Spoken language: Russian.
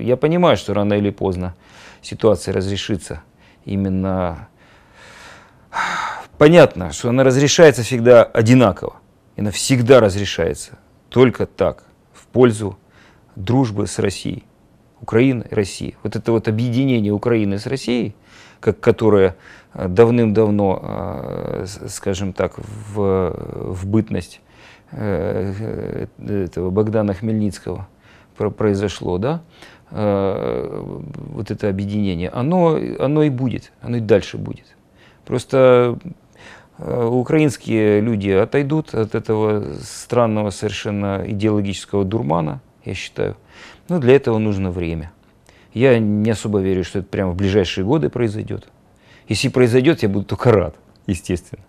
Я понимаю, что рано или поздно ситуация разрешится. Именно понятно, что она разрешается всегда одинаково. И она всегда разрешается только так, в пользу дружбы с Россией. Украина и Россия. Вот это вот объединение Украины с Россией, как, которое э, давным-давно, э, скажем так, в, в бытность э, этого Богдана Хмельницкого произошло, да, Э, вот это объединение, оно, оно и будет, оно и дальше будет. Просто э, украинские люди отойдут от этого странного совершенно идеологического дурмана, я считаю. Но для этого нужно время. Я не особо верю, что это прямо в ближайшие годы произойдет. Если произойдет, я буду только рад, естественно.